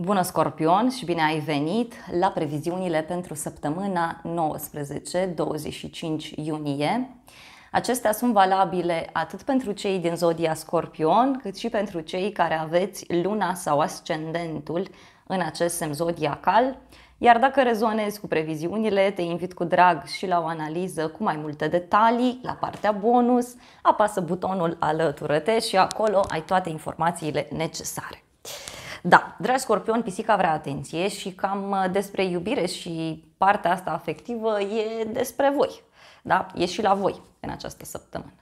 Bună Scorpion și bine ai venit la previziunile pentru săptămâna 19-25 iunie. Acestea sunt valabile atât pentru cei din zodia Scorpion, cât și pentru cei care aveți luna sau ascendentul în acest semn zodiacal. Iar dacă rezonezi cu previziunile, te invit cu drag și la o analiză cu mai multe detalii, la partea bonus, apasă butonul alătură-te și acolo ai toate informațiile necesare. Da, dragi scorpion, pisica vrea atenție și cam uh, despre iubire și partea asta afectivă e despre voi. Da? E și la voi în această săptămână.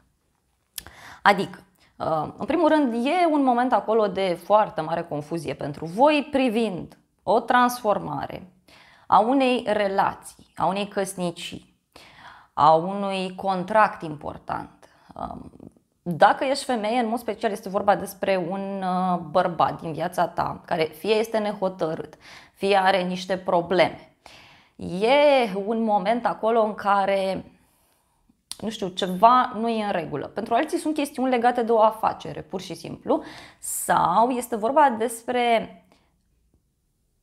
Adică, uh, în primul rând, e un moment acolo de foarte mare confuzie pentru voi privind o transformare a unei relații, a unei căsnicii, a unui contract important um, dacă ești femeie, în mod special este vorba despre un uh, bărbat din viața ta, care fie este nehotărât, fie are niște probleme. E un moment acolo în care nu știu, ceva nu e în regulă. Pentru alții sunt chestiuni legate de o afacere, pur și simplu, sau este vorba despre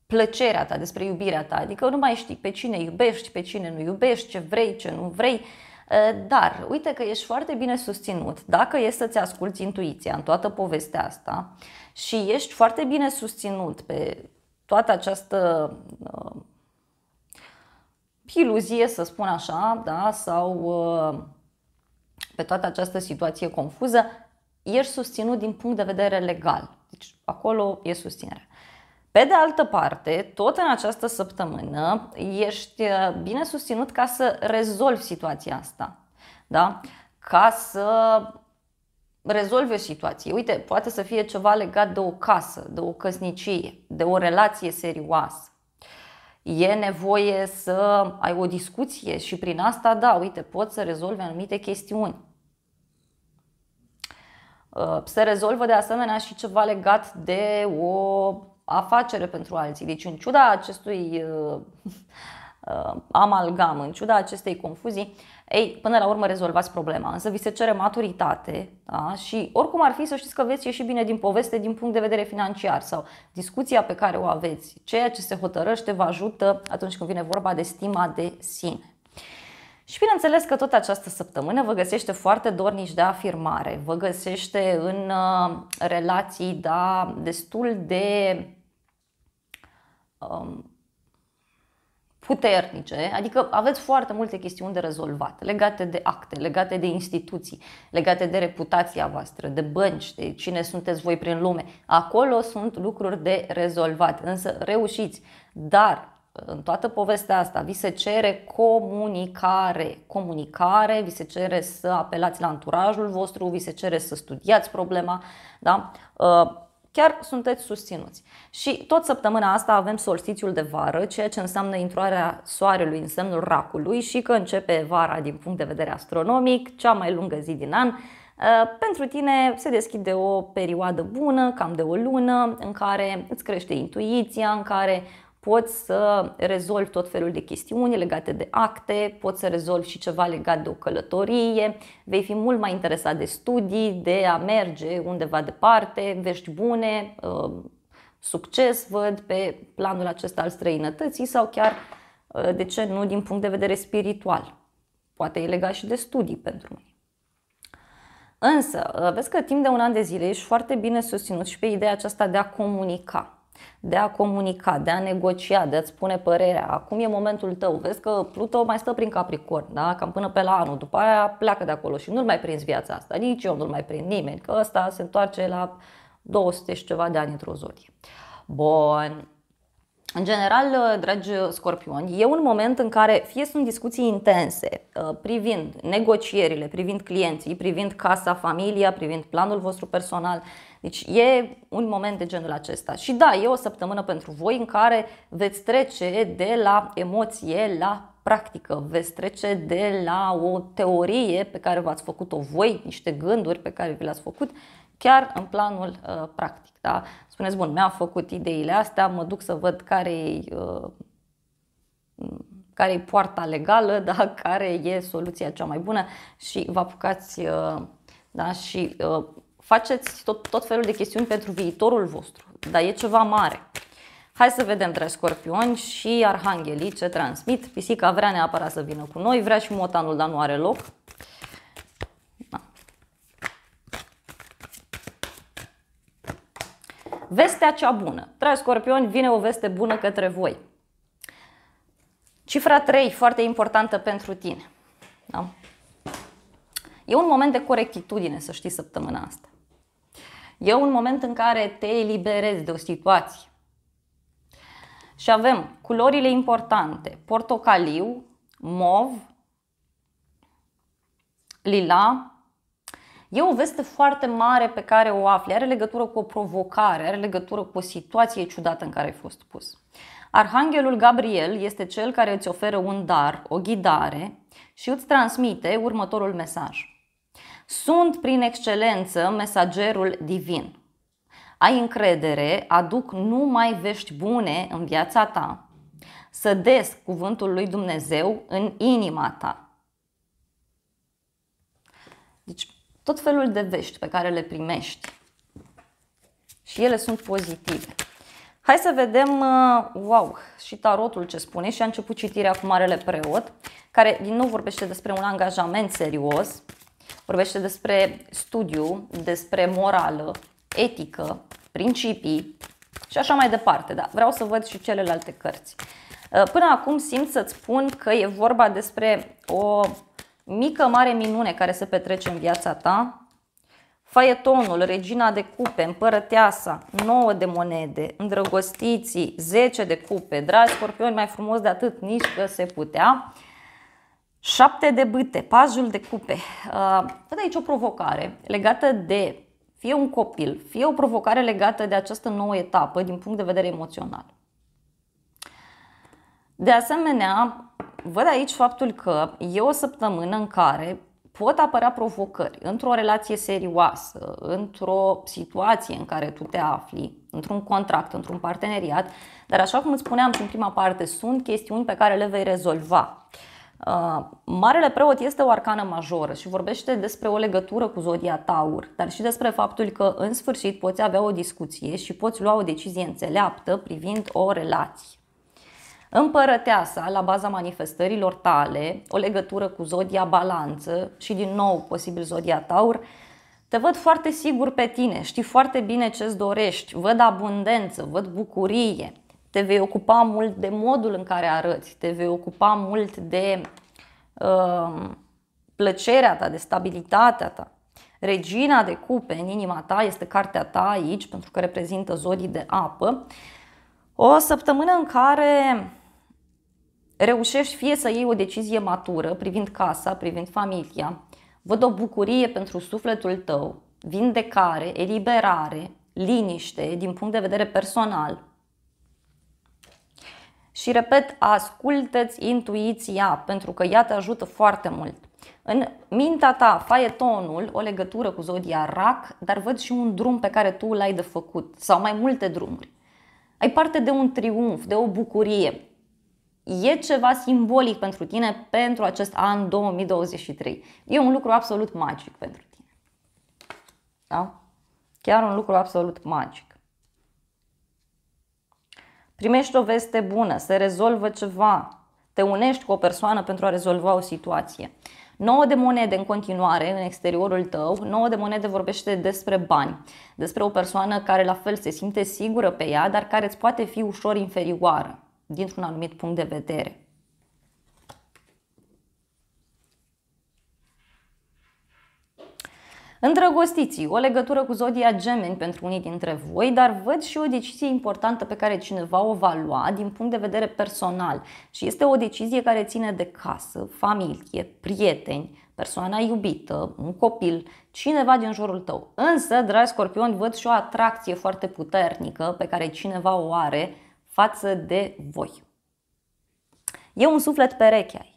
plăcerea ta, despre iubirea ta, adică nu mai știi pe cine iubești, pe cine nu iubești, ce vrei, ce nu vrei. Uh, Ă, dar uite că ești foarte bine susținut dacă e să-ți asculți intuiția în toată povestea asta și ești foarte bine susținut pe toată această uh, iluzie, să spun așa, da? sau uh, pe toată această situație confuză, ești susținut din punct de vedere legal. Deci acolo e susținere. Pe de altă parte, tot în această săptămână ești uh, bine susținut ca să rezolvi situația asta. Da? Ca să rezolvi o situație. Uite, poate să fie ceva legat de o casă, de o căsnicie, de o relație serioasă. E nevoie să ai o discuție și prin asta, da, uite, poți să rezolvi anumite chestiuni. Uh, Se rezolvă de asemenea și ceva legat de o afacere pentru alții. Deci, în ciuda acestui uh, uh, amalgam, în ciuda acestei confuzii, ei, până la urmă rezolvați problema, însă vi se cere maturitate da? și oricum ar fi să știți că veți ieși bine din poveste din punct de vedere financiar sau discuția pe care o aveți, ceea ce se hotărăște vă ajută atunci când vine vorba de stima de sine. Și bineînțeles că tot această săptămână vă găsește foarte dornici de afirmare, vă găsește în uh, relații da, destul de um, puternice, adică aveți foarte multe chestiuni de rezolvat legate de acte, legate de instituții, legate de reputația voastră, de bănci, de cine sunteți voi prin lume. Acolo sunt lucruri de rezolvat, însă reușiți. Dar în toată povestea asta vi se cere comunicare. Comunicare, vi se cere să apelați la anturajul vostru, vi se cere să studiați problema, da? Uh, chiar sunteți susținuți. Și tot săptămâna asta avem solstițiul de vară, ceea ce înseamnă intrarea soarelui în semnul racului și că începe vara din punct de vedere astronomic, cea mai lungă zi din an. Uh, pentru tine se deschide o perioadă bună, cam de o lună, în care îți crește intuiția, în care poți să rezolvi tot felul de chestiuni legate de acte, poți să rezolvi și ceva legat de o călătorie, vei fi mult mai interesat de studii, de a merge undeva departe, vești bune, uh, succes văd pe planul acesta al străinătății sau chiar, uh, de ce nu, din punct de vedere spiritual. Poate e legat și de studii pentru mine. Însă, uh, vezi că timp de un an de zile ești foarte bine susținut și pe ideea aceasta de a comunica de a comunica, de a negocia, de a-ți spune părerea. Acum e momentul tău. Vezi că Pluto mai stă prin Capricorn, da? cam până pe la anul. După aia pleacă de acolo și nu-l mai prinzi viața asta. Nici eu nu-l mai prind nimeni, că ăsta se întoarce la 200 și ceva de ani într-o zodie. Bun, în general, uh, dragi uh, scorpioni, e un moment în care fie sunt discuții intense uh, privind negocierile, privind clienții, privind casa, familia, privind planul vostru personal. Deci e un moment de genul acesta. Și da, e o săptămână pentru voi în care veți trece de la emoție la practică, veți trece de la o teorie pe care v-ați făcut-o voi, niște gânduri pe care vi le-ați făcut, chiar în planul uh, practic. Da? Spuneți, bun, mi-am făcut ideile astea, mă duc să văd care-i uh, care e poarta legală, da? care e soluția cea mai bună și vă apucați uh, da? și uh, faceți tot, tot felul de chestiuni pentru viitorul vostru, dar e ceva mare. Hai să vedem, dragi scorpioni, și arhanghelii ce transmit. Pisica vrea neapărat să vină cu noi, vrea și motanul, dar nu are loc. Da. Vestea cea bună. Dragi scorpioni, vine o veste bună către voi. Cifra 3, foarte importantă pentru tine. Da? E un moment de corectitudine, să știi, săptămâna asta. E un moment în care te eliberezi de o situație și avem culorile importante, portocaliu, mov, lila. E o veste foarte mare pe care o afli, are legătură cu o provocare, are legătură cu o situație ciudată în care ai fost pus. Arhanghelul Gabriel este cel care îți oferă un dar, o ghidare și îți transmite următorul mesaj. Sunt prin excelență mesagerul divin ai încredere, aduc numai vești bune în viața ta. Să des cuvântul lui Dumnezeu în inima ta. Deci, tot felul de vești pe care le primești. Și ele sunt pozitive. Hai să vedem, uh, wow, și tarotul ce spune și a început citirea cu Marele Preot, care din nou vorbește despre un angajament serios, vorbește despre studiu, despre morală, etică, principii și așa mai departe. Da, vreau să văd și celelalte cărți. Uh, până acum simt să-ți spun că e vorba despre o mică, mare minune care se petrece în viața ta, Faietonul, regina de cupe, împărăteasa, 9 de monede, îndrăgostiții, 10 de cupe, dragi scorpioni, mai frumos de atât, nici că se putea. 7 de bâte, pajul de cupe. Uh, văd aici o provocare legată de fie un copil, fie o provocare legată de această nouă etapă din punct de vedere emoțional. De asemenea, văd aici faptul că e o săptămână în care pot apărea provocări într-o relație serioasă, într-o situație în care tu te afli, într-un contract, într-un parteneriat, dar așa cum îți spuneam în prima parte, sunt chestiuni pe care le vei rezolva. Uh, Uh, Marele preot este o arcană majoră și vorbește despre o legătură cu zodia Taur, dar și despre faptul că în sfârșit poți avea o discuție și poți lua o decizie înțeleaptă privind o relație. Împărăteasa, la baza manifestărilor tale, o legătură cu zodia balanță și din nou posibil zodia Taur, te văd foarte sigur pe tine, știi foarte bine ce-ți dorești, văd abundență, văd bucurie, te vei ocupa mult de modul în care arăți, te vei ocupa mult de uh, plăcerea ta, de stabilitatea ta. Regina de cupe în inima ta este cartea ta aici, pentru că reprezintă zodii de apă. O săptămână în care reușești fie să iei o decizie matură privind casa, privind familia, văd o bucurie pentru sufletul tău, vindecare, eliberare, liniște din punct de vedere personal, și repet, ascultă-ți intuiția, pentru că ea te ajută foarte mult. În mintea ta, faetonul, o legătură cu zodia rac, dar văd și un drum pe care tu l-ai de făcut, sau mai multe drumuri. Ai parte de un triumf, de o bucurie. E ceva simbolic pentru tine pentru acest an 2023. E un lucru absolut magic pentru tine. Da? Chiar un lucru absolut magic primești o veste bună, se rezolvă ceva, te unești cu o persoană pentru a rezolva o situație. 9 de monede în continuare în exteriorul tău, 9 de monede vorbește despre bani, despre o persoană care la fel se simte sigură pe ea, dar care îți poate fi ușor inferioară dintr-un anumit punct de vedere. Îndrăgostiții, o legătură cu zodia gemeni pentru unii dintre voi, dar văd și o decizie importantă pe care cineva o va lua din punct de vedere personal și este o decizie care ține de casă, familie, prieteni, persoana iubită, un copil, cineva din jurul tău. Însă, dragi scorpioni, văd și o atracție foarte puternică pe care cineva o are față de voi. E un suflet pereche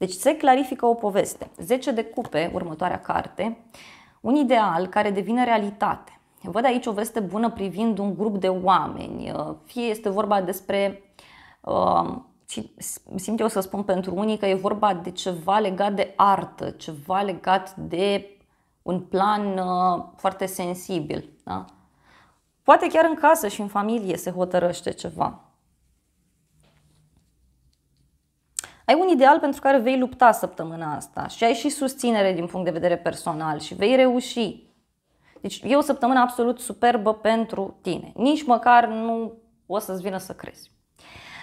deci se clarifică o poveste. 10 de cupe, următoarea carte, un ideal care devine realitate. Văd aici o veste bună privind un grup de oameni. Uh, fie este vorba despre, uh, simt eu să spun pentru unii că e vorba de ceva legat de artă, ceva legat de un plan uh, foarte sensibil. Da? Poate chiar în casă și în familie se hotărăște ceva. ai un ideal pentru care vei lupta săptămâna asta și ai și susținere din punct de vedere personal și vei reuși. Deci e o săptămână absolut superbă pentru tine. Nici măcar nu o să-ți vină să crezi.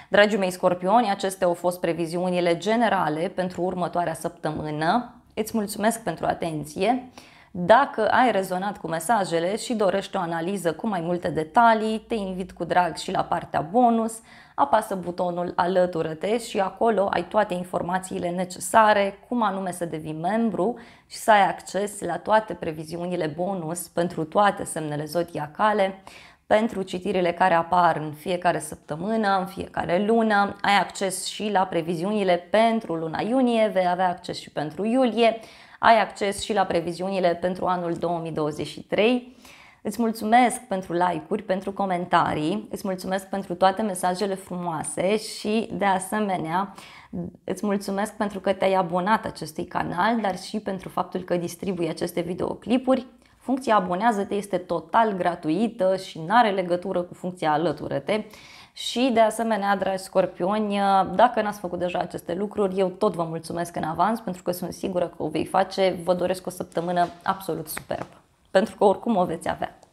Dragii mei scorpioni, acestea au fost previziunile generale pentru următoarea săptămână. Îți mulțumesc pentru atenție. Dacă ai rezonat cu mesajele și dorești o analiză cu mai multe detalii, te invit cu drag și la partea bonus, apasă butonul Alătură-te și acolo ai toate informațiile necesare, cum anume să devii membru și să ai acces la toate previziunile bonus pentru toate semnele zodiacale, pentru citirile care apar în fiecare săptămână, în fiecare lună. Ai acces și la previziunile pentru luna iunie, vei avea acces și pentru iulie ai acces și la previziunile pentru anul 2023. Îți mulțumesc pentru like-uri, pentru comentarii, îți mulțumesc pentru toate mesajele frumoase și, de asemenea, îți mulțumesc pentru că te-ai abonat acestui canal, dar și pentru faptul că distribui aceste videoclipuri. Funcția abonează-te este total gratuită și nu are legătură cu funcția alătură-te. Și de asemenea, dragi scorpioni, dacă n-ați făcut deja aceste lucruri, eu tot vă mulțumesc în avans pentru că sunt sigură că o vei face. Vă doresc o săptămână absolut superbă, pentru că oricum o veți avea.